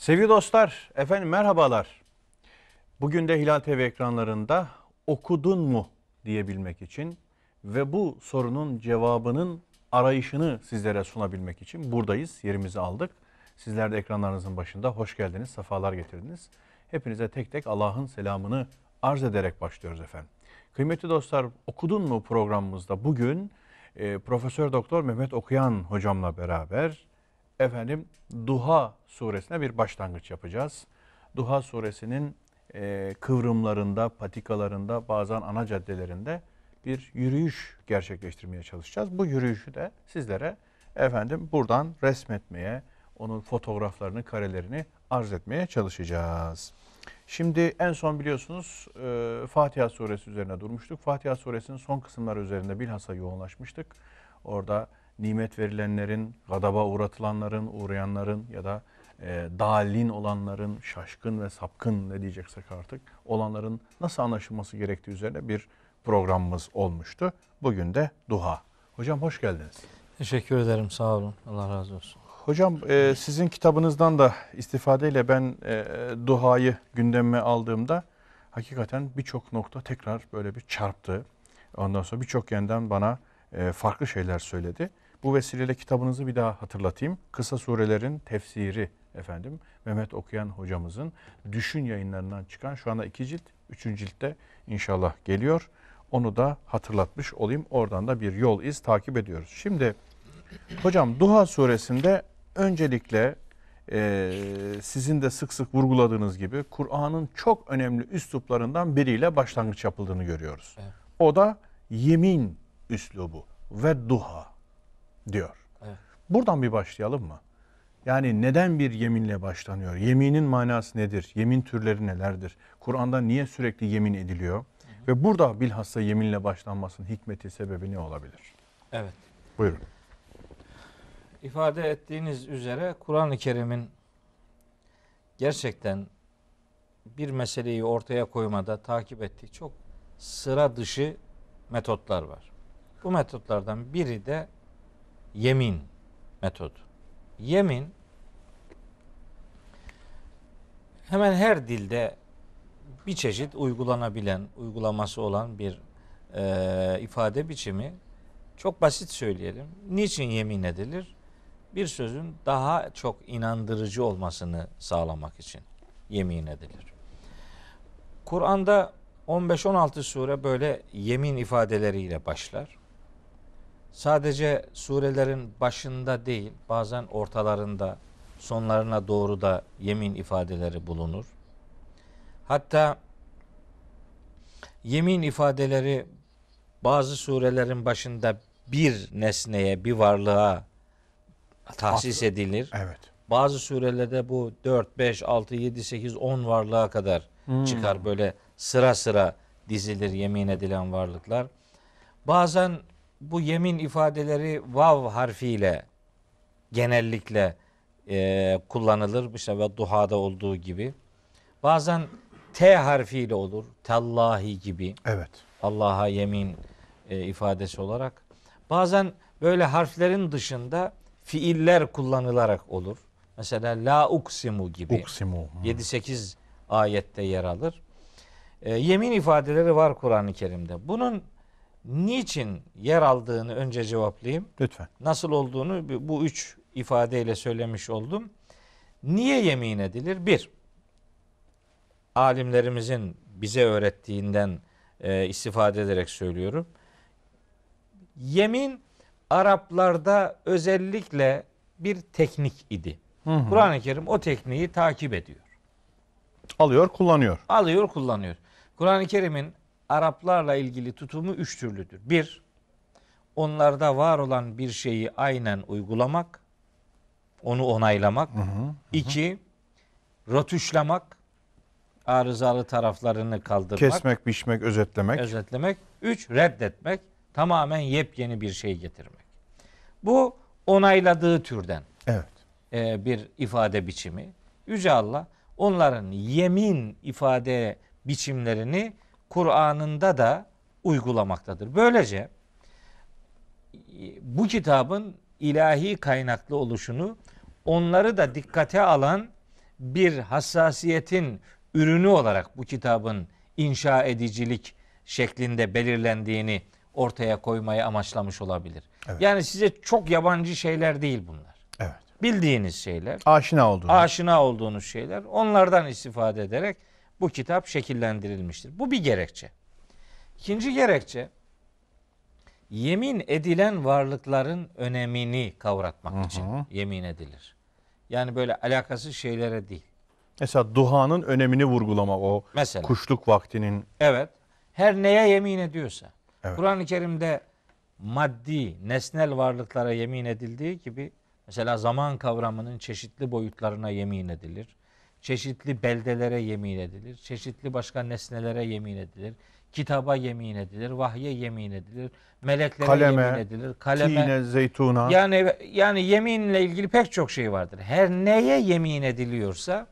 Sevgili dostlar, efendim merhabalar. Bugün de Hilal TV ekranlarında okudun mu diyebilmek için ve bu sorunun cevabının arayışını sizlere sunabilmek için buradayız, yerimizi aldık. Sizler de ekranlarınızın başında hoş geldiniz, sefalar getirdiniz. Hepinize tek tek Allah'ın selamını arz ederek başlıyoruz efendim. Kıymetli dostlar, okudun mu programımızda bugün e, Profesör Doktor Mehmet Okuyan hocamla beraber efendim Duha suresine bir başlangıç yapacağız. Duha suresinin e, kıvrımlarında, patikalarında, bazen ana caddelerinde bir yürüyüş gerçekleştirmeye çalışacağız. Bu yürüyüşü de sizlere efendim buradan resmetmeye, onun fotoğraflarını, karelerini arz etmeye çalışacağız. Şimdi en son biliyorsunuz e, Fatiha suresi üzerine durmuştuk. Fatiha suresinin son kısımları üzerinde bilhassa yoğunlaşmıştık. Orada nimet verilenlerin, gadaba uğratılanların, uğrayanların ya da e, dalin olanların, şaşkın ve sapkın ne diyeceksek artık olanların nasıl anlaşılması gerektiği üzerine bir programımız olmuştu. Bugün de duha. Hocam hoş geldiniz. Teşekkür ederim sağ olun. Allah razı olsun. Hocam e, sizin kitabınızdan da istifadeyle ben e, duhayı gündeme aldığımda hakikaten birçok nokta tekrar böyle bir çarptı. Ondan sonra birçok yönden bana e, farklı şeyler söyledi. Bu vesileyle kitabınızı bir daha hatırlatayım. Kısa surelerin tefsiri efendim Mehmet Okuyan hocamızın Düşün yayınlarından çıkan şu anda iki cilt, üçüncü ciltte inşallah geliyor. Onu da hatırlatmış olayım. Oradan da bir yol iz takip ediyoruz. Şimdi hocam Duha suresinde öncelikle e, sizin de sık sık vurguladığınız gibi Kur'an'ın çok önemli üsluplarından biriyle başlangıç yapıldığını görüyoruz. Evet. O da yemin üslubu ve duha diyor. Evet. Buradan bir başlayalım mı? Yani neden bir yeminle başlanıyor? Yeminin manası nedir? Yemin türleri nelerdir? Kur'an'da niye sürekli yemin ediliyor? Hı hı. Ve burada bilhassa yeminle başlanmasının hikmeti, sebebi ne olabilir? Evet. Buyurun. İfade ettiğiniz üzere Kur'an-ı Kerim'in gerçekten bir meseleyi ortaya koymada takip ettiği çok sıra dışı metotlar var. Bu metotlardan biri de yemin metodu. Yemin hemen her dilde bir çeşit uygulanabilen, uygulaması olan bir e, ifade biçimi. Çok basit söyleyelim. Niçin yemin edilir? Bir sözün daha çok inandırıcı olmasını sağlamak için yemin edilir. Kur'an'da 15-16 sure böyle yemin ifadeleriyle başlar sadece surelerin başında değil bazen ortalarında sonlarına doğru da yemin ifadeleri bulunur. Hatta yemin ifadeleri bazı surelerin başında bir nesneye, bir varlığa tahsis edilir. Evet. Bazı surelerde bu 4, 5, 6, 7, 8, 10 varlığa kadar hmm. çıkar. Böyle sıra sıra dizilir yemin edilen varlıklar. Bazen bu yemin ifadeleri vav harfiyle genellikle e, kullanılır. İşte ve duhada olduğu gibi. Bazen T harfiyle olur. Tellahi gibi. Evet. Allah'a yemin e, ifadesi olarak. Bazen böyle harflerin dışında fiiller kullanılarak olur. Mesela la uksimu gibi. Uksimu. Hmm. 7-8 ayette yer alır. E, yemin ifadeleri var Kur'an-ı Kerim'de. Bunun niçin yer aldığını önce cevaplayayım. Lütfen. Nasıl olduğunu bu üç ifadeyle söylemiş oldum. Niye yemin edilir? Bir, alimlerimizin bize öğrettiğinden e, istifade ederek söylüyorum. Yemin Araplarda özellikle bir teknik idi. Kur'an-ı Kerim o tekniği takip ediyor. Alıyor, kullanıyor. Alıyor, kullanıyor. Kur'an-ı Kerim'in Araplarla ilgili tutumu üç türlüdür. Bir, onlarda var olan bir şeyi aynen uygulamak, onu onaylamak. Hı hı, hı. İki, rötuşlamak, arızalı taraflarını kaldırmak. Kesmek, biçmek, özetlemek. Özetlemek. Üç, reddetmek, tamamen yepyeni bir şey getirmek. Bu onayladığı türden evet. e, bir ifade biçimi. Yüce Allah onların yemin ifade biçimlerini Kur'an'ında da uygulamaktadır. Böylece e, bu kitabın ilahi kaynaklı oluşunu onları da dikkate alan bir hassasiyetin ürünü olarak bu kitabın inşa edicilik şeklinde belirlendiğini ortaya koymayı amaçlamış olabilir. Evet. Yani size çok yabancı şeyler değil bunlar. Evet. Bildiğiniz şeyler. Aşina olduğunuz. Aşina olduğunuz şeyler. Onlardan istifade ederek bu kitap şekillendirilmiştir. Bu bir gerekçe. İkinci gerekçe yemin edilen varlıkların önemini kavratmak Hı-hı. için yemin edilir. Yani böyle alakasız şeylere değil. Mesela duhanın önemini vurgulamak o Mesela, kuşluk vaktinin. Evet. Her neye yemin ediyorsa. Evet. Kur'an-ı Kerim'de maddi, nesnel varlıklara yemin edildiği gibi mesela zaman kavramının çeşitli boyutlarına yemin edilir çeşitli beldelere yemin edilir, çeşitli başka nesnelere yemin edilir, kitaba yemin edilir, vahye yemin edilir, meleklere kaleme, yemin edilir, kaleme, tine, zeytuna. Yani yani yeminle ilgili pek çok şey vardır. Her neye yemin ediliyorsa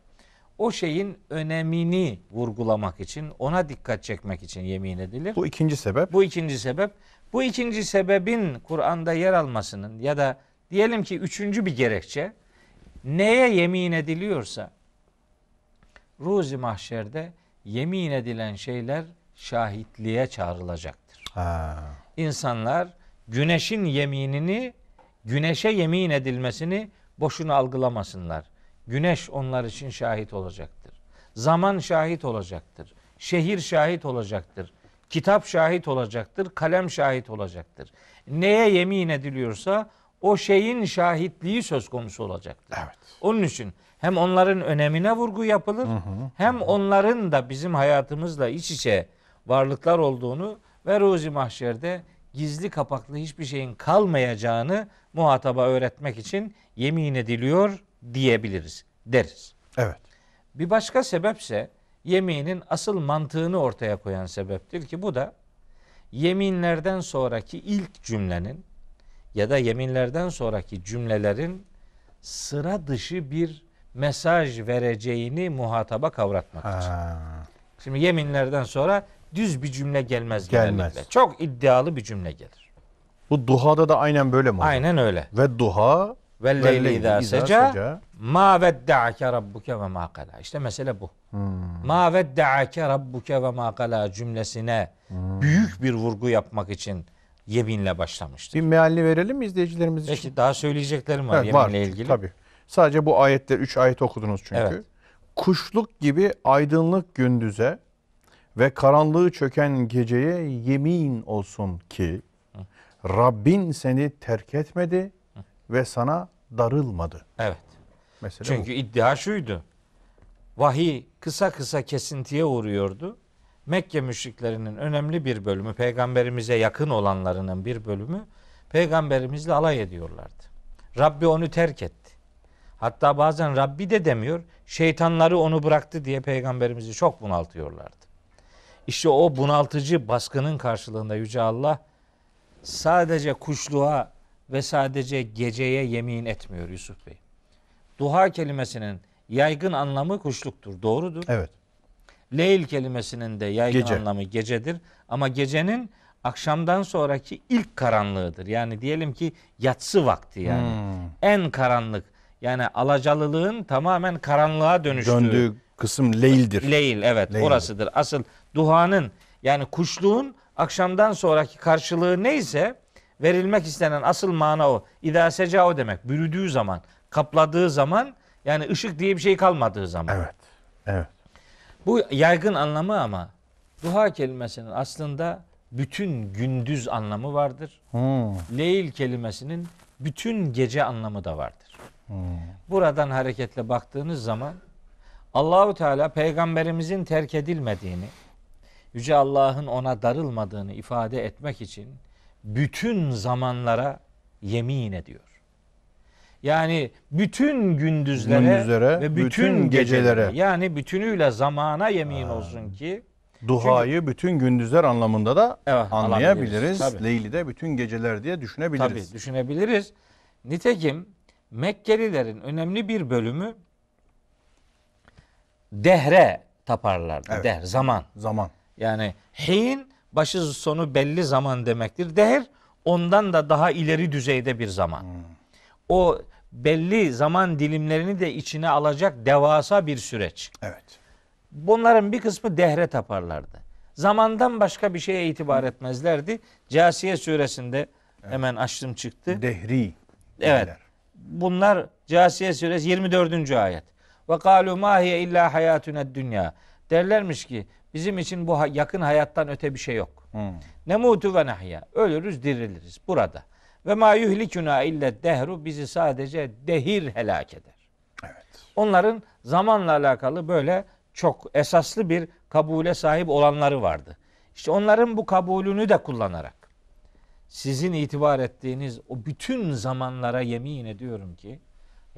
o şeyin önemini vurgulamak için, ona dikkat çekmek için yemin edilir. Bu ikinci sebep. Bu ikinci sebep. Bu ikinci sebebin Kur'an'da yer almasının ya da diyelim ki üçüncü bir gerekçe neye yemin ediliyorsa ruzi mahşerde yemin edilen şeyler şahitliğe çağrılacaktır. Ha. İnsanlar güneşin yeminini güneşe yemin edilmesini boşuna algılamasınlar. Güneş onlar için şahit olacaktır. Zaman şahit olacaktır. Şehir şahit olacaktır. Kitap şahit olacaktır. Kalem şahit olacaktır. Neye yemin ediliyorsa o şeyin şahitliği söz konusu olacaktır. Evet. Onun için hem onların önemine vurgu yapılır hı hı. hem onların da bizim hayatımızla iç içe varlıklar olduğunu ve ruzi mahşerde gizli kapaklı hiçbir şeyin kalmayacağını muhataba öğretmek için yemin ediliyor diyebiliriz deriz. Evet. Bir başka sebepse yemeğinin asıl mantığını ortaya koyan sebeptir ki bu da yeminlerden sonraki ilk cümlenin ya da yeminlerden sonraki cümlelerin sıra dışı bir mesaj vereceğini muhataba kavratmak Ha. Şimdi yeminlerden sonra düz bir cümle gelmez. Gelmez. Genellikle. Çok iddialı bir cümle gelir. Bu duhada da aynen böyle mi? Hocam? Aynen öyle. Ve duha ve leyli izâ seca ma vedde'ake rabbuke ve ma kala. İşte mesele bu. Hmm. Ma vedde'ake rabbuke ve ma kala cümlesine hmm. büyük bir vurgu yapmak için yeminle başlamıştır. Bir mealini verelim mi izleyicilerimiz için? Peki daha söyleyeceklerim var evet, yeminle var. ilgili. Tabii. Sadece bu ayetler, üç ayet okudunuz çünkü. Evet. Kuşluk gibi aydınlık gündüze ve karanlığı çöken geceye yemin olsun ki Rabbin seni terk etmedi ve sana darılmadı. Evet. Mesela Çünkü bu. iddia şuydu. Vahiy kısa kısa kesintiye uğruyordu. Mekke müşriklerinin önemli bir bölümü, peygamberimize yakın olanlarının bir bölümü peygamberimizle alay ediyorlardı. Rabbi onu terk etti. Hatta bazen Rabbi de demiyor. Şeytanları onu bıraktı diye peygamberimizi çok bunaltıyorlardı. İşte o bunaltıcı baskının karşılığında Yüce Allah sadece kuşluğa ve sadece geceye yemin etmiyor Yusuf Bey. Duha kelimesinin yaygın anlamı kuşluktur. Doğrudur. Evet. Leyl kelimesinin de yaygın Gece. anlamı gecedir. Ama gecenin akşamdan sonraki ilk karanlığıdır. Yani diyelim ki yatsı vakti yani. Hmm. En karanlık yani alacalılığın tamamen karanlığa dönüştüğü. Döndüğü kısım leildir. Leil evet leyldir. orasıdır. Asıl duhanın yani kuşluğun akşamdan sonraki karşılığı neyse verilmek istenen asıl mana o. İdâ seca o demek. Bürüdüğü zaman, kapladığı zaman yani ışık diye bir şey kalmadığı zaman. Evet. Evet. Bu yaygın anlamı ama duha kelimesinin aslında bütün gündüz anlamı vardır. Hmm. Leyl kelimesinin bütün gece anlamı da vardır. Buradan hareketle baktığınız zaman Allahu Teala peygamberimizin terk edilmediğini, yüce Allah'ın ona darılmadığını ifade etmek için bütün zamanlara yemin ediyor. Yani bütün gündüzlere, gündüzlere ve bütün, bütün gecelere, gecelere yani bütünüyle zamana yemin ha. olsun ki Duhayı Çünkü, bütün gündüzler anlamında da evet, anlayabiliriz. Leyli de bütün geceler diye düşünebiliriz. Tabii düşünebiliriz. Nitekim Mekkelilerin önemli bir bölümü dehre taparlardı. Evet. Dehr zaman. Zaman. Yani heyin başı sonu belli zaman demektir. Dehr ondan da daha ileri düzeyde bir zaman. Hmm. O belli zaman dilimlerini de içine alacak devasa bir süreç. Evet. Bunların bir kısmı dehre taparlardı. Zamandan başka bir şeye itibar etmezlerdi. Casiye suresinde evet. hemen açtım çıktı. Dehri. Evet. Dehler bunlar Casiye suresi 24. ayet. Ve kâlû ma hiye illa hayatuna dünya. Derlermiş ki bizim için bu yakın hayattan öte bir şey yok. Hmm. Ne mutu ve nahya. Ölürüz diriliriz burada. Ve ma yuhlikuna illa dehru bizi sadece dehir helak eder. Evet. Onların zamanla alakalı böyle çok esaslı bir kabule sahip olanları vardı. İşte onların bu kabulünü de kullanarak sizin itibar ettiğiniz o bütün zamanlara yemin ediyorum ki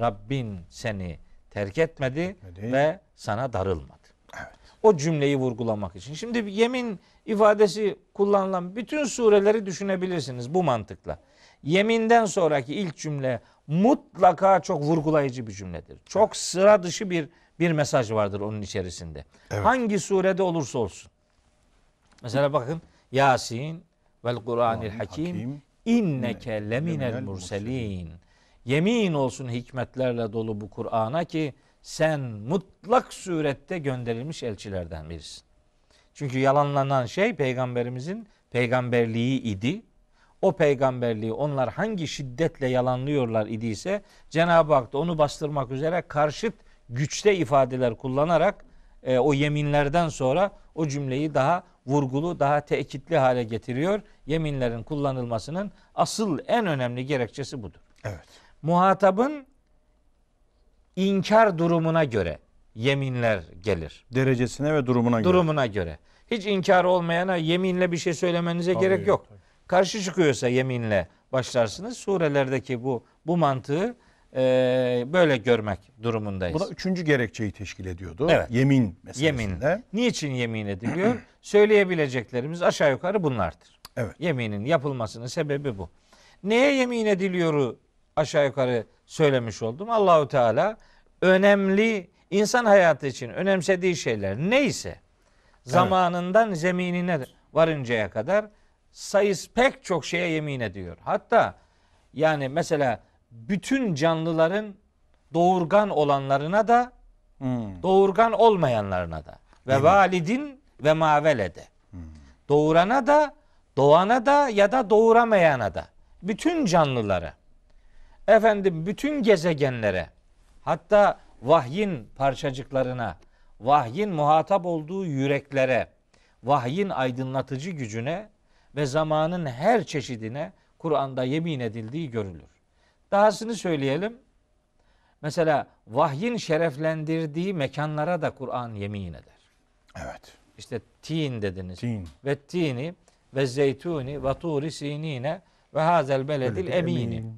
Rabbin seni terk etmedi, etmedi. ve sana darılmadı. Evet. O cümleyi vurgulamak için. Şimdi yemin ifadesi kullanılan bütün sureleri düşünebilirsiniz bu mantıkla. Yeminden sonraki ilk cümle mutlaka çok vurgulayıcı bir cümledir. Çok evet. sıra dışı bir bir mesaj vardır onun içerisinde. Evet. Hangi surede olursa olsun. Mesela bakın Yasin, vel Kur'anil hakim inneke leminel murselin. Yemin olsun hikmetlerle dolu bu Kur'an'a ki sen mutlak surette gönderilmiş elçilerden birisin. Çünkü yalanlanan şey peygamberimizin peygamberliği idi. O peygamberliği onlar hangi şiddetle yalanlıyorlar idiyse Cenab-ı Hak da onu bastırmak üzere karşıt güçte ifadeler kullanarak e, o yeminlerden sonra o cümleyi daha vurgulu, daha tekitli hale getiriyor. Yeminlerin kullanılmasının asıl en önemli gerekçesi budur. Evet. Muhatabın inkar durumuna göre yeminler gelir. Derecesine ve durumuna, durumuna göre. göre. Hiç inkar olmayana yeminle bir şey söylemenize tabii, gerek yok. Tabii. Karşı çıkıyorsa yeminle başlarsınız. Surelerdeki bu bu mantığı e, böyle görmek durumundayız. Bu da üçüncü gerekçeyi teşkil ediyordu. Evet. Yemin meselesinde. Yemin. Niçin yemin ediliyor? Söyleyebileceklerimiz aşağı yukarı bunlardır. Evet. Yeminin yapılmasının sebebi bu. Neye yemin ediliyoru aşağı yukarı söylemiş oldum. Allahu Teala önemli insan hayatı için önemsediği şeyler neyse zamanından evet. zeminine varıncaya kadar sayıs pek çok şeye yemin ediyor. Hatta yani mesela bütün canlıların doğurgan olanlarına da hmm. doğurgan olmayanlarına da ve evet. validin ve mavelede hmm. doğurana da doğana da ya da doğuramayana da bütün canlılara efendim bütün gezegenlere hatta vahyin parçacıklarına vahyin muhatap olduğu yüreklere vahyin aydınlatıcı gücüne ve zamanın her çeşidine Kur'an'da yemin edildiği görülür. Dahasını söyleyelim. Mesela vahyin şereflendirdiği mekanlara da Kur'an yemin eder. Evet. İşte tin dediniz. Tin. Ve tini ve zeytuni ve turi sinine ve hazel beledil emini.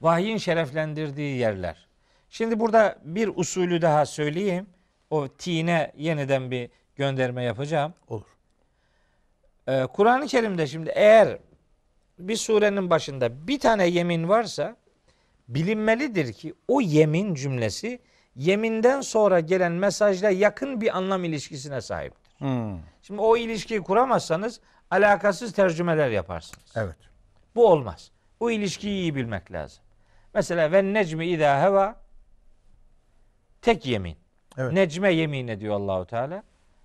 Vahyin şereflendirdiği yerler. Şimdi burada bir usulü daha söyleyeyim. O tine yeniden bir gönderme yapacağım. Olur. Ee, Kur'an-ı Kerim'de şimdi eğer bir surenin başında bir tane yemin varsa bilinmelidir ki o yemin cümlesi yeminden sonra gelen mesajla yakın bir anlam ilişkisine sahiptir. Hmm. Şimdi o ilişkiyi kuramazsanız alakasız tercümeler yaparsınız. Evet. Bu olmaz. Bu ilişkiyi iyi bilmek lazım. Mesela ve necmi idâ heva tek yemin. Evet. Necme yemin ediyor Allahu Teala.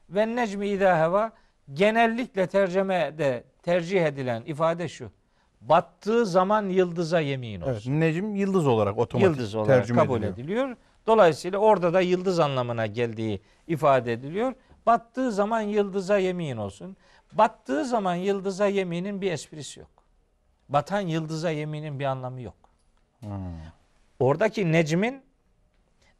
Ve necmi idâ heva genellikle tercümede tercih edilen ifade şu battığı zaman yıldıza yemin olsun. Evet, Necim yıldız olarak otomatik yıldız olarak tercüme kabul ediliyor. ediliyor. Dolayısıyla orada da yıldız anlamına geldiği ifade ediliyor. Battığı zaman yıldıza yemin olsun. Battığı zaman yıldıza yeminin bir esprisi yok. Batan yıldıza yeminin bir anlamı yok. Hmm. Oradaki necmin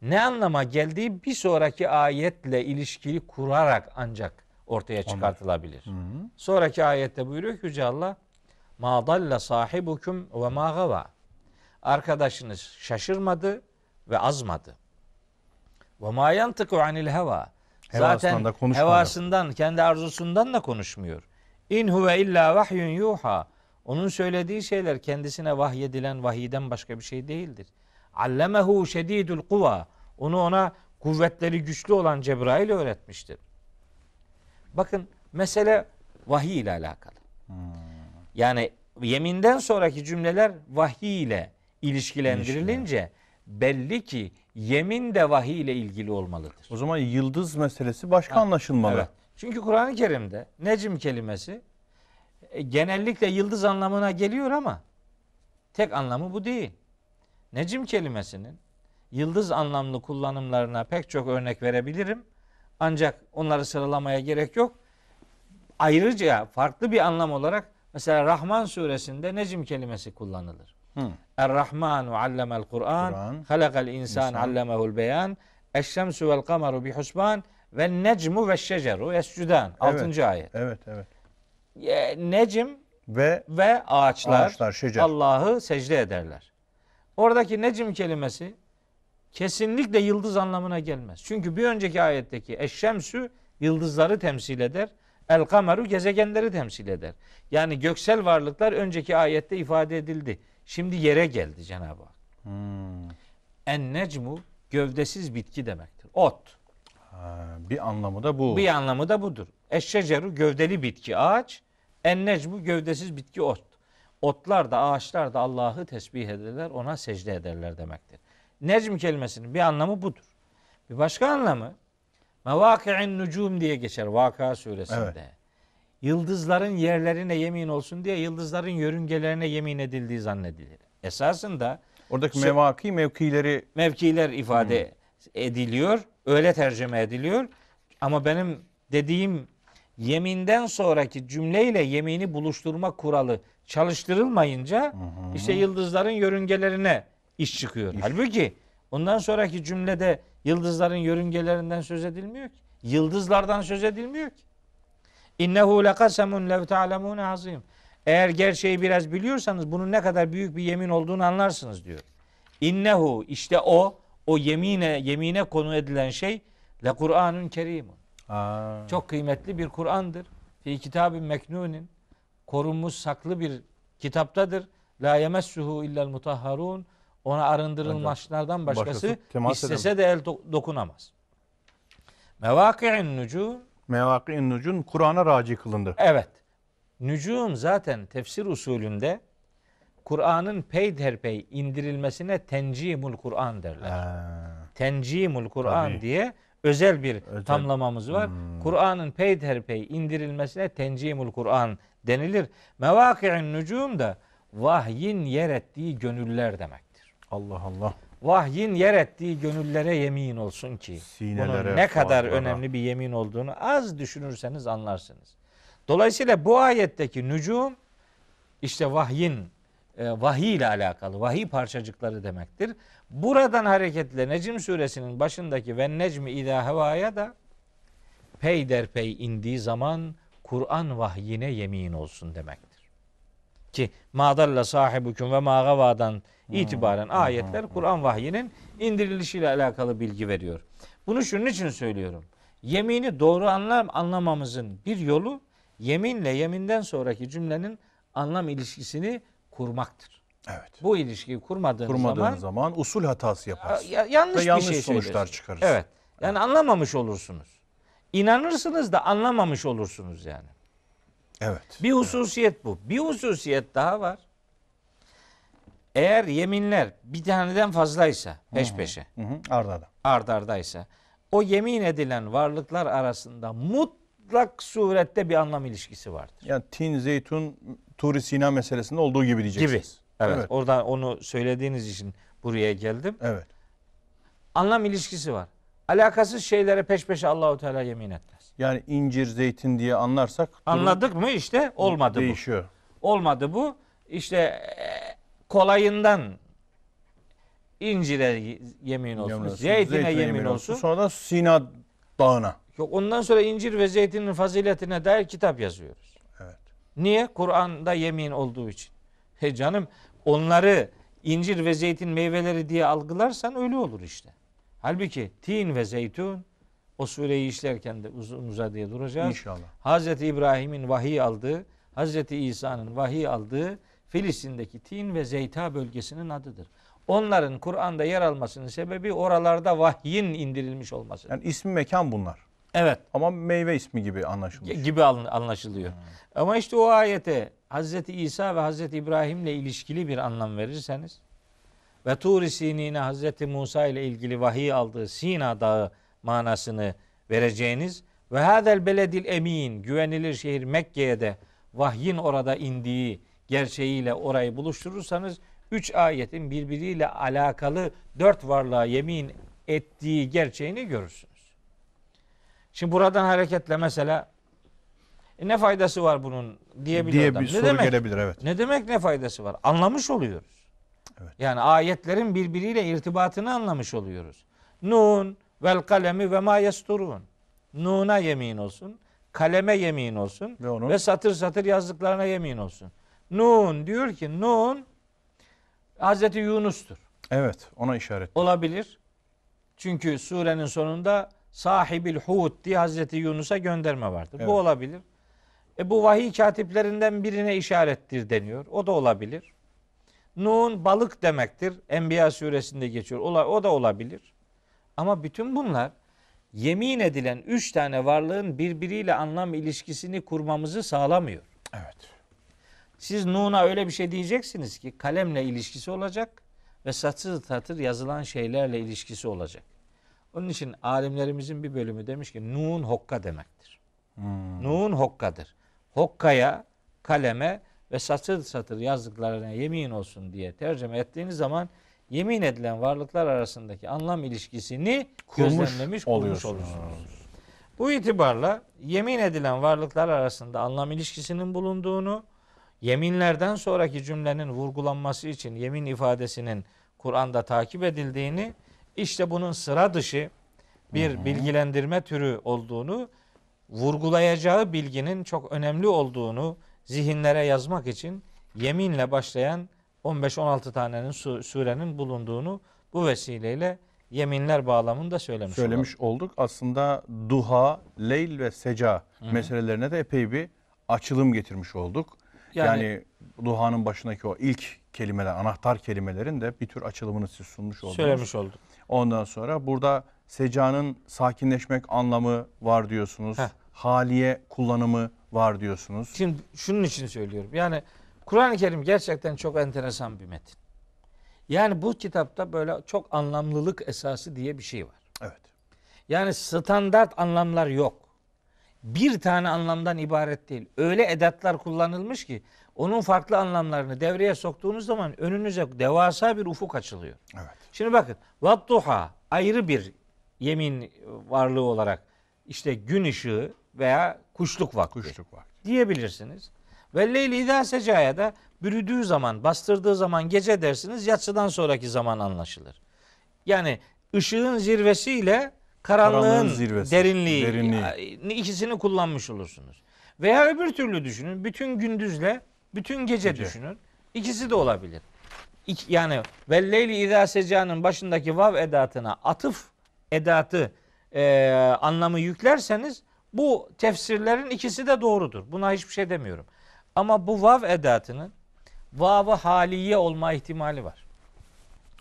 ne anlama geldiği bir sonraki ayetle ilişkili kurarak ancak ortaya çıkartılabilir. Hı Sonraki ayette buyuruyor ki Yüce Allah Ma dalle sahibukum ve ma gava. Arkadaşınız şaşırmadı ve azmadı. Ve ma yantıku anil heva. Zaten hevasından, kendi arzusundan da konuşmuyor. İn huve illa vahyun yuha. Onun söylediği şeyler kendisine vahyedilen vahiyden başka bir şey değildir. Allemehu şedidul kuva. Onu ona kuvvetleri güçlü olan Cebrail öğretmiştir. Bakın mesele vahiy ile alakalı. Hmm. Yani yeminden sonraki cümleler vahiy ile ilişkilendirilince İlişkiler. belli ki yemin de vahiy ile ilgili olmalıdır. O zaman yıldız meselesi başka ha, anlaşılmalı. Evet. Çünkü Kur'an-ı Kerim'de necim kelimesi e, genellikle yıldız anlamına geliyor ama tek anlamı bu değil. Necim kelimesinin yıldız anlamlı kullanımlarına pek çok örnek verebilirim. Ancak onları sıralamaya gerek yok. Ayrıca farklı bir anlam olarak Mesela Rahman suresinde Necim kelimesi kullanılır. Hmm. Er-Rahmanu allemel Kur'an, halakal insan allemehul beyan, eşşemsu vel kameru bi husban ve necmu ve şeceru yescudan. 6. ayet. Evet, evet. Necim ve ve ağaçlar, ağaçlar Allah'ı secde ederler. Oradaki necim kelimesi kesinlikle yıldız anlamına gelmez. Çünkü bir önceki ayetteki eşşemsü yıldızları temsil eder. El kameru gezegenleri temsil eder. Yani göksel varlıklar önceki ayette ifade edildi. Şimdi yere geldi Cenab-ı Hak. Hmm. En necmu gövdesiz bitki demektir. Ot. Ha, bir anlamı da bu. Bir anlamı da budur. Eşşeceru gövdeli bitki ağaç. En necmu gövdesiz bitki ot. Otlar da ağaçlar da Allah'ı tesbih ederler, ona secde ederler demektir. Necm kelimesinin bir anlamı budur. Bir başka anlamı Mevaki'in nucum diye geçer Vaka suresinde. Evet. Yıldızların yerlerine yemin olsun diye yıldızların yörüngelerine yemin edildiği zannedilir. Esasında oradaki mevaki mevkileri mevkiler ifade hmm. ediliyor. Öyle tercüme ediliyor. Ama benim dediğim yeminden sonraki cümleyle yemini buluşturma kuralı çalıştırılmayınca hı işte yıldızların yörüngelerine iş çıkıyor. İş. Halbuki ondan sonraki cümlede Yıldızların yörüngelerinden söz edilmiyor ki. Yıldızlardan söz edilmiyor ki. İnnehu lekasemun lev ta'lemun azim. Eğer gerçeği biraz biliyorsanız bunun ne kadar büyük bir yemin olduğunu anlarsınız diyor. İnnehu işte o o yemine yemine konu edilen şey le Kur'anun kerimun. Çok kıymetli bir Kur'an'dır. Fi kitabın meknunin korunmuş saklı bir kitaptadır. La yemessuhu illa mutahharun. Ona arındırılmaçlardan başkası, başkası istese edemez. de el dokunamaz. Mevaki'in nücum. Mevaki'in nücum Kur'an'a raci kılındı. Evet. Nücum zaten tefsir usulünde Kur'an'ın peyderpey indirilmesine tencimul Kur'an derler. He. Tencimul Kur'an diye özel bir özel. tamlamamız var. Hmm. Kur'an'ın peyderpey indirilmesine tencimul Kur'an denilir. Mevaki'in nücum da vahyin yer ettiği gönüller demek. Allah Allah. Vahyin yer ettiği gönüllere yemin olsun ki Sinelere, bunun ne kadar faatlara. önemli bir yemin olduğunu az düşünürseniz anlarsınız. Dolayısıyla bu ayetteki nücum işte vahyin e, vahiy ile alakalı vahiy parçacıkları demektir. Buradan hareketle Necim suresinin başındaki ve necmi idâ hevaya da peyderpey indiği zaman Kur'an vahyine yemin olsun demektir ki madalla sahibukum ve mağavadan hmm. itibaren hmm. ayetler hmm. Kur'an vahyinin indirilişiyle alakalı bilgi veriyor. Bunu şunun için söylüyorum. Yemini doğru anlam anlamamızın bir yolu yeminle yeminden sonraki cümlenin anlam ilişkisini kurmaktır. Evet. Bu ilişkiyi kurmadığın, kurmadığın zaman, zaman usul hatası yaparsın. Ya, yanlış bir yanlış şey sonuçlar çıkarırsın. Evet. Yani evet. anlamamış olursunuz. İnanırsınız da anlamamış olursunuz yani. Evet. Bir hususiyet bu. Bir hususiyet daha var. Eğer yeminler bir taneden fazlaysa peş peşe. Ardarda hı. o yemin edilen varlıklar arasında mutlak surette bir anlam ilişkisi vardır. Yani tin, zeytun, Tur sina meselesinde olduğu gibi diyeceksiniz. Gibi. Evet, Evet. Oradan onu söylediğiniz için buraya geldim. Evet. Anlam ilişkisi var. Alakasız şeylere peş peşe Allahu Teala yemin etti. Yani incir, zeytin diye anlarsak Anladık mı işte olmadı değişiyor. bu. Olmadı bu. İşte e, kolayından incire y- yemin olsun, zeytine yemin, olsun. Sonra da Sina Dağı'na. Yok ondan sonra incir ve zeytinin faziletine dair kitap yazıyoruz. Evet. Niye? Kur'an'da yemin olduğu için. He canım onları incir ve zeytin meyveleri diye algılarsan öyle olur işte. Halbuki tin ve zeytun o sureyi işlerken de uzun uzadıya duracağız. İnşallah. Hazreti İbrahim'in vahiy aldığı, Hazreti İsa'nın vahiy aldığı Filistin'deki Tin ve Zeyta bölgesinin adıdır. Onların Kur'an'da yer almasının sebebi oralarda vahyin indirilmiş olması. Yani ismi mekan bunlar. Evet. Ama meyve ismi gibi anlaşılıyor. Gibi anlaşılıyor. Hmm. Ama işte o ayete Hazreti İsa ve Hazreti İbrahim'le ilişkili bir anlam verirseniz ve tur Sinin'e Hazreti Musa ile ilgili vahiy aldığı Sina Dağı manasını vereceğiniz ve hadel beledil emin güvenilir şehir Mekke'ye de vahyin orada indiği gerçeğiyle orayı buluşturursanız üç ayetin birbiriyle alakalı dört varlığa yemin ettiği gerçeğini görürsünüz. Şimdi buradan hareketle mesela e ne faydası var bunun diyebilir diye adam. bir ne soru demek, gelebilir evet. Ne demek ne faydası var? Anlamış oluyoruz. Evet. Yani ayetlerin birbiriyle irtibatını anlamış oluyoruz. Nun, Vel kalemi ve ma yesturun. Nuna yemin olsun. Kaleme yemin olsun. Ve, onun... ve satır satır yazdıklarına yemin olsun. Nun diyor ki Nun Hazreti Yunus'tur. Evet ona işaret. Olabilir. Çünkü surenin sonunda sahibil hud diye Hazreti Yunus'a gönderme vardır. Evet. Bu olabilir. E bu vahiy katiplerinden birine işarettir deniyor. O da olabilir. Nun balık demektir. Enbiya suresinde geçiyor. O da olabilir. Ama bütün bunlar yemin edilen üç tane varlığın birbiriyle anlam ilişkisini kurmamızı sağlamıyor. Evet. Siz Nun'a öyle bir şey diyeceksiniz ki kalemle ilişkisi olacak ve satır satır yazılan şeylerle ilişkisi olacak. Onun için alimlerimizin bir bölümü demiş ki Nun hokka demektir. Hmm. Nun hokkadır. Hokkaya, kaleme ve satır satır yazdıklarına yemin olsun diye tercüme ettiğiniz zaman yemin edilen varlıklar arasındaki anlam ilişkisini kurmuş gözlemlemiş, kurmuş olursunuz. Bu itibarla yemin edilen varlıklar arasında anlam ilişkisinin bulunduğunu, yeminlerden sonraki cümlenin vurgulanması için yemin ifadesinin Kur'an'da takip edildiğini, işte bunun sıra dışı bir hı hı. bilgilendirme türü olduğunu, vurgulayacağı bilginin çok önemli olduğunu zihinlere yazmak için yeminle başlayan 15-16 tanenin surenin bulunduğunu bu vesileyle yeminler bağlamında söylemiş, söylemiş olalım. olduk. Aslında duha, leyl ve seca Hı-hı. meselelerine de epey bir açılım getirmiş olduk. Yani, yani duhanın başındaki o ilk kelimeler, anahtar kelimelerin de bir tür açılımını siz sunmuş oldunuz. Söylemiş olduk. Ondan sonra burada secanın sakinleşmek anlamı var diyorsunuz. Heh. Haliye kullanımı var diyorsunuz. Şimdi şunun için söylüyorum. Yani Kur'an-ı Kerim gerçekten çok enteresan bir metin. Yani bu kitapta böyle çok anlamlılık esası diye bir şey var. Evet. Yani standart anlamlar yok. Bir tane anlamdan ibaret değil. Öyle edatlar kullanılmış ki onun farklı anlamlarını devreye soktuğunuz zaman önünüze devasa bir ufuk açılıyor. Evet. Şimdi bakın vattuha ayrı bir yemin varlığı olarak işte gün ışığı veya kuşluk vakti, kuşluk vakti. diyebilirsiniz. Ve leyli idâ secaya da bürüdüğü zaman, bastırdığı zaman gece dersiniz yatsıdan sonraki zaman anlaşılır. Yani ışığın zirvesiyle karanlığın, karanlığın zirvesi, derinliği, derinliği e, ikisini kullanmış olursunuz. Veya öbür türlü düşünün. Bütün gündüzle bütün gece, gece. düşünün. İkisi de olabilir. İk, yani Leyli idâ secanın başındaki vav edatına atıf edatı e, anlamı yüklerseniz bu tefsirlerin ikisi de doğrudur. Buna hiçbir şey demiyorum. Ama bu vav edatının vavı haliye olma ihtimali var.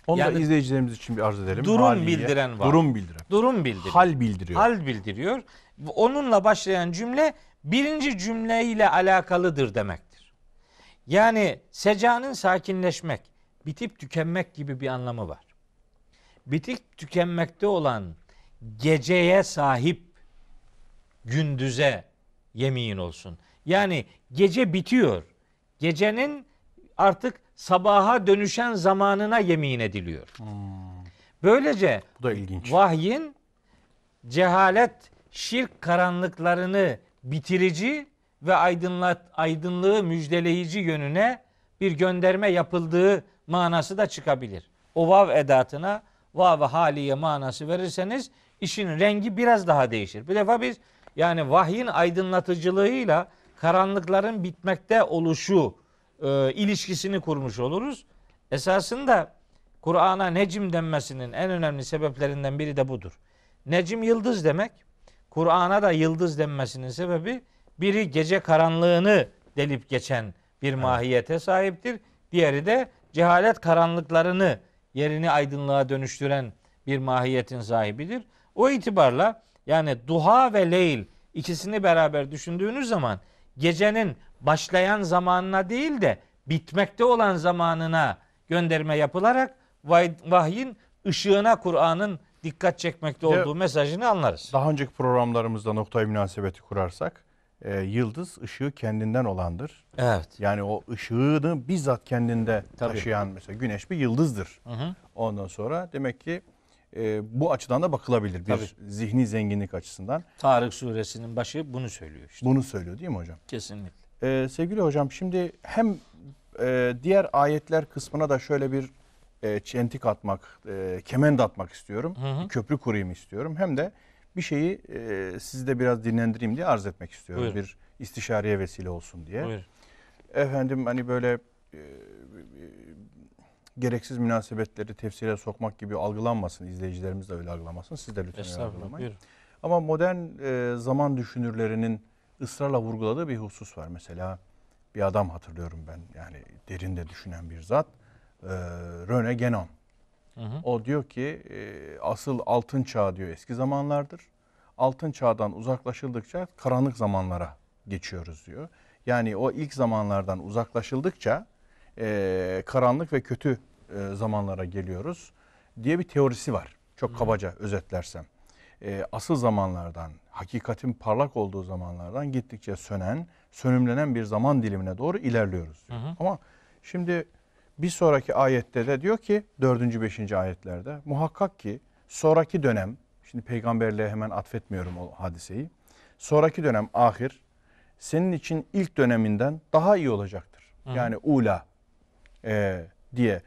Onu yani, da izleyicilerimiz için bir arz edelim. Durum haliye, bildiren var. Durum bildiren. Durum bildiriyor. Hal bildiriyor. Hal bildiriyor. Onunla başlayan cümle birinci cümleyle alakalıdır demektir. Yani secanın sakinleşmek, bitip tükenmek gibi bir anlamı var. Bitip tükenmekte olan geceye sahip gündüze yemin olsun. Yani gece bitiyor. Gecenin artık sabaha dönüşen zamanına yemin ediliyor. Hmm. Böylece Bu da ilginç. vahyin cehalet, şirk karanlıklarını bitirici ve aydınlat, aydınlığı müjdeleyici yönüne bir gönderme yapıldığı manası da çıkabilir. O vav edatına vav haliye manası verirseniz işin rengi biraz daha değişir. Bu defa biz yani vahyin aydınlatıcılığıyla karanlıkların bitmekte oluşu e, ilişkisini kurmuş oluruz. Esasında Kur'an'a Necim denmesinin en önemli sebeplerinden biri de budur. Necim yıldız demek. Kur'an'a da yıldız denmesinin sebebi biri gece karanlığını delip geçen bir mahiyete sahiptir. Diğeri de cehalet karanlıklarını yerini aydınlığa dönüştüren bir mahiyetin sahibidir. O itibarla yani duha ve leyl ikisini beraber düşündüğünüz zaman gecenin başlayan zamanına değil de bitmekte olan zamanına gönderme yapılarak vahyin ışığına Kur'an'ın dikkat çekmekte olduğu de, mesajını anlarız. Daha önceki programlarımızda noktayı münasebeti kurarsak e, yıldız ışığı kendinden olandır. Evet. Yani o ışığını bizzat kendinde Tabii. taşıyan mesela güneş bir yıldızdır. Hı hı. Ondan sonra demek ki e, bu açıdan da bakılabilir bir Tabii. zihni zenginlik açısından. Tarık suresinin başı bunu söylüyor işte. Bunu söylüyor değil mi hocam? Kesinlikle. E, sevgili hocam şimdi hem e, diğer ayetler kısmına da şöyle bir e, çentik atmak, e, kemend atmak istiyorum. Hı hı. Köprü kurayım istiyorum. Hem de bir şeyi e, sizi de biraz dinlendireyim diye arz etmek istiyorum. Buyurun. Bir istişareye vesile olsun diye. Buyurun. Efendim hani böyle e, gereksiz münasebetleri tefsire sokmak gibi algılanmasın. İzleyicilerimiz de öyle algılamasın. Siz de lütfen algılamayın. Ama modern e, zaman düşünürlerinin ısrarla vurguladığı bir husus var. Mesela bir adam hatırlıyorum ben yani derinde düşünen bir zat. E, Röne Genon. Hı hı. O diyor ki e, asıl altın çağı diyor eski zamanlardır. Altın çağdan uzaklaşıldıkça karanlık zamanlara geçiyoruz diyor. Yani o ilk zamanlardan uzaklaşıldıkça e, karanlık ve kötü e, zamanlara geliyoruz diye bir teorisi var. Çok hmm. kabaca özetlersem. E, asıl zamanlardan, hakikatin parlak olduğu zamanlardan gittikçe sönen, sönümlenen bir zaman dilimine doğru ilerliyoruz. Diyor. Ama şimdi bir sonraki ayette de diyor ki 4. 5. ayetlerde muhakkak ki sonraki dönem şimdi peygamberliğe hemen atfetmiyorum o hadiseyi. Sonraki dönem ahir senin için ilk döneminden daha iyi olacaktır. Hı. Yani ula e, diye.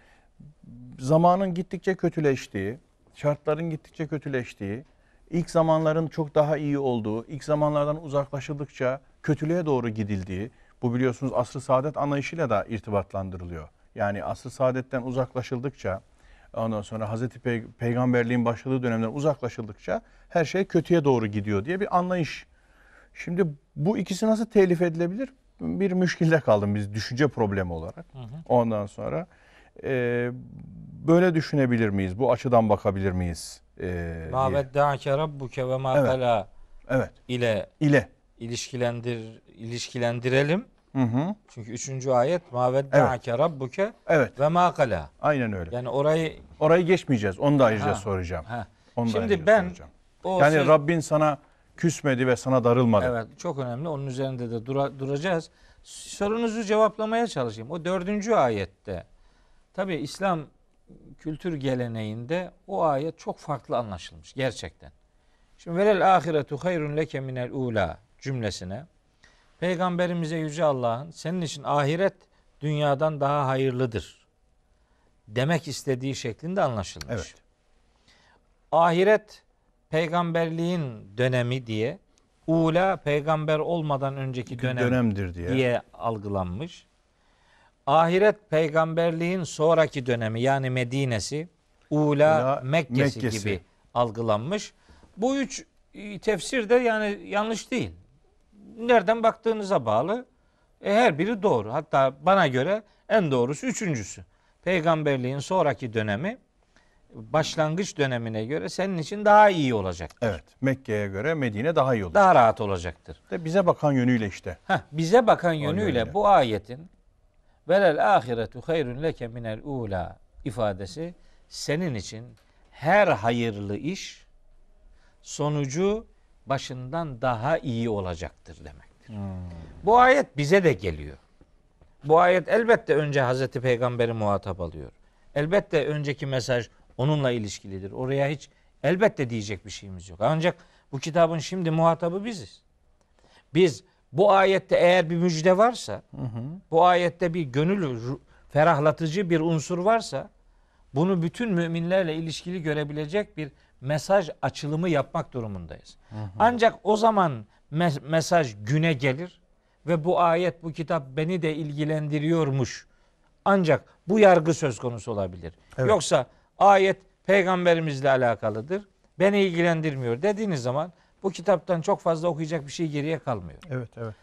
Zamanın gittikçe kötüleştiği, şartların gittikçe kötüleştiği, ilk zamanların çok daha iyi olduğu, ilk zamanlardan uzaklaşıldıkça kötülüğe doğru gidildiği, bu biliyorsunuz asr-ı saadet anlayışıyla da irtibatlandırılıyor. Yani asr-ı saadetten uzaklaşıldıkça, ondan sonra Hazreti Pey Peygamberliğin başladığı dönemden uzaklaşıldıkça her şey kötüye doğru gidiyor diye bir anlayış. Şimdi bu ikisi nasıl telif edilebilir? bir müşkilde kaldım biz düşünce problemi olarak. Hı hı. Ondan sonra e, böyle düşünebilir miyiz? Bu açıdan bakabilir miyiz? E, Mabeddeake rabbuke ve ma evet. evet. ile ile ilişkilendir ilişkilendirelim. Hı hı. Çünkü üçüncü ayet maveddeake evet. rabbuke evet. ve ma Aynen öyle. Yani orayı orayı geçmeyeceğiz. Onu da ayrıca ha. soracağım. Ha. Onu Şimdi da ben soracağım. O yani söz... Rabbin sana küsmedi ve sana darılmadı. Evet çok önemli. Onun üzerinde de dura, duracağız. Sorunuzu cevaplamaya çalışayım. O dördüncü ayette tabi İslam kültür geleneğinde o ayet çok farklı anlaşılmış gerçekten. Şimdi velel ahiretu hayrun leke minel ula cümlesine Peygamberimize Yüce Allah'ın senin için ahiret dünyadan daha hayırlıdır demek istediği şeklinde anlaşılmış. Evet. Ahiret peygamberliğin dönemi diye ula peygamber olmadan önceki dönem dönemdir diye. diye algılanmış. Ahiret peygamberliğin sonraki dönemi yani Medine'si, ula Mekke'si, Mekke'si gibi algılanmış. Bu üç e, tefsir de yani yanlış değil. Nereden baktığınıza bağlı. E, her biri doğru. Hatta bana göre en doğrusu üçüncüsü. Peygamberliğin sonraki dönemi başlangıç dönemine göre senin için daha iyi olacaktır. Evet. Mekke'ye göre Medine daha iyi olacak. Daha rahat olacaktır. De bize bakan yönüyle işte. Ha, bize bakan yönüyle, yönüyle bu ayetin velel ahiretu hayrun leke minel ula ifadesi senin için her hayırlı iş sonucu başından daha iyi olacaktır demektir. Hmm. Bu ayet bize de geliyor. Bu ayet elbette önce Hazreti Peygamber'i muhatap alıyor. Elbette önceki mesaj onunla ilişkilidir. Oraya hiç elbette diyecek bir şeyimiz yok. Ancak bu kitabın şimdi muhatabı biziz. Biz bu ayette eğer bir müjde varsa, hı hı. bu ayette bir gönül ferahlatıcı bir unsur varsa, bunu bütün müminlerle ilişkili görebilecek bir mesaj açılımı yapmak durumundayız. Hı hı. Ancak o zaman mesaj güne gelir ve bu ayet, bu kitap beni de ilgilendiriyormuş. Ancak bu yargı söz konusu olabilir. Evet. Yoksa ayet peygamberimizle alakalıdır. Beni ilgilendirmiyor dediğiniz zaman bu kitaptan çok fazla okuyacak bir şey geriye kalmıyor. Evet evet.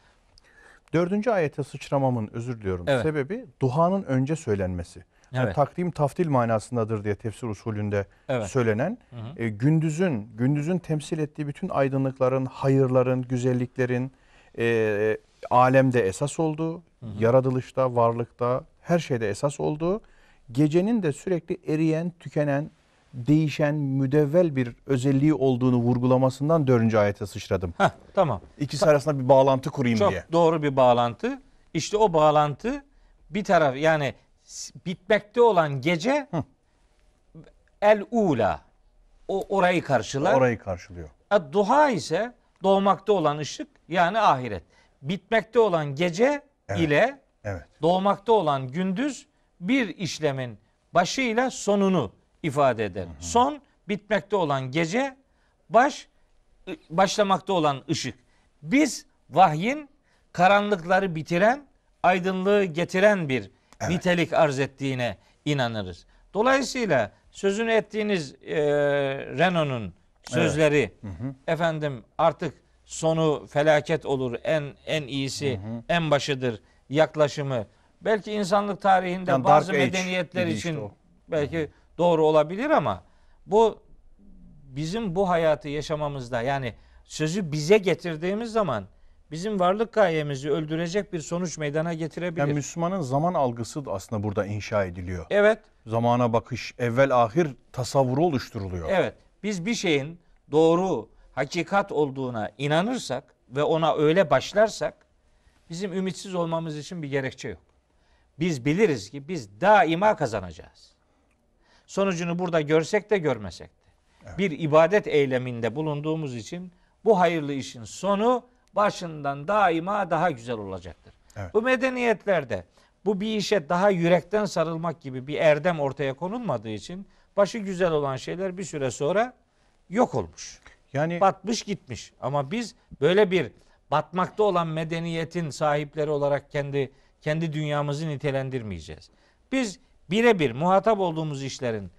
Dördüncü ayete sıçramamın özür diliyorum evet. sebebi duhanın önce söylenmesi. Evet. Yani takdim taftil manasındadır diye tefsir usulünde evet. söylenen hı hı. E, gündüzün gündüzün temsil ettiği bütün aydınlıkların, hayırların, güzelliklerin e, alemde esas olduğu, hı hı. yaratılışta, varlıkta her şeyde esas olduğu gecenin de sürekli eriyen, tükenen, değişen, müdevvel bir özelliği olduğunu vurgulamasından dördüncü ayete sıçradım. Heh, tamam. İkisi Ta- arasında bir bağlantı kurayım Çok diye. Çok doğru bir bağlantı. İşte o bağlantı bir taraf yani bitmekte olan gece el ula o orayı karşılar. Orayı karşılıyor. E, duha ise doğmakta olan ışık yani ahiret. Bitmekte olan gece evet. ile evet. doğmakta olan gündüz bir işlemin başıyla sonunu ifade eder. Hı hı. Son bitmekte olan gece, baş başlamakta olan ışık. Biz vahyin karanlıkları bitiren, aydınlığı getiren bir evet. nitelik arz ettiğine inanırız. Dolayısıyla sözünü ettiğiniz e, Renault'un sözleri evet. hı hı. efendim artık sonu felaket olur en en iyisi hı hı. en başıdır yaklaşımı belki insanlık tarihinde yani bazı medeniyetler için işte o. belki doğru olabilir ama bu bizim bu hayatı yaşamamızda yani sözü bize getirdiğimiz zaman bizim varlık gayemizi öldürecek bir sonuç meydana getirebilir. Yani Müslümanın zaman algısı da aslında burada inşa ediliyor. Evet. Zamana bakış, evvel ahir tasavvuru oluşturuluyor. Evet. Biz bir şeyin doğru, hakikat olduğuna inanırsak ve ona öyle başlarsak bizim ümitsiz olmamız için bir gerekçe yok biz biliriz ki biz daima kazanacağız. Sonucunu burada görsek de görmesek de. Evet. Bir ibadet eyleminde bulunduğumuz için bu hayırlı işin sonu başından daima daha güzel olacaktır. Evet. Bu medeniyetlerde bu bir işe daha yürekten sarılmak gibi bir erdem ortaya konulmadığı için başı güzel olan şeyler bir süre sonra yok olmuş. Yani batmış gitmiş. Ama biz böyle bir batmakta olan medeniyetin sahipleri olarak kendi kendi dünyamızı nitelendirmeyeceğiz. Biz birebir muhatap olduğumuz işlerin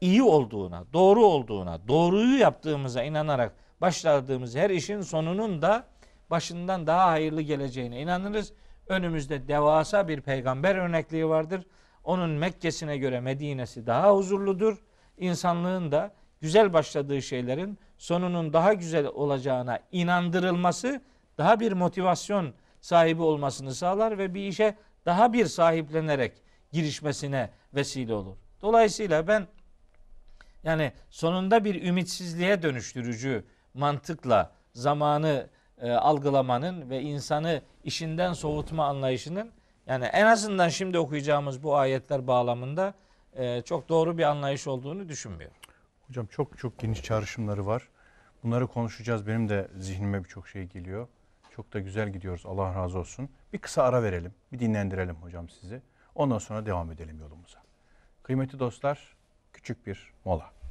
iyi olduğuna, doğru olduğuna, doğruyu yaptığımıza inanarak başladığımız her işin sonunun da başından daha hayırlı geleceğine inanırız. Önümüzde devasa bir peygamber örnekliği vardır. Onun Mekke'sine göre Medine'si daha huzurludur. İnsanlığın da güzel başladığı şeylerin sonunun daha güzel olacağına inandırılması daha bir motivasyon sahibi olmasını sağlar ve bir işe daha bir sahiplenerek girişmesine vesile olur. Dolayısıyla ben yani sonunda bir ümitsizliğe dönüştürücü mantıkla zamanı e, algılamanın ve insanı işinden soğutma anlayışının yani en azından şimdi okuyacağımız bu ayetler bağlamında e, çok doğru bir anlayış olduğunu düşünmüyorum. Hocam çok çok geniş çağrışımları var. Bunları konuşacağız. Benim de zihnime birçok şey geliyor. Çok da güzel gidiyoruz. Allah razı olsun. Bir kısa ara verelim. Bir dinlendirelim hocam sizi. Ondan sonra devam edelim yolumuza. Kıymetli dostlar, küçük bir mola.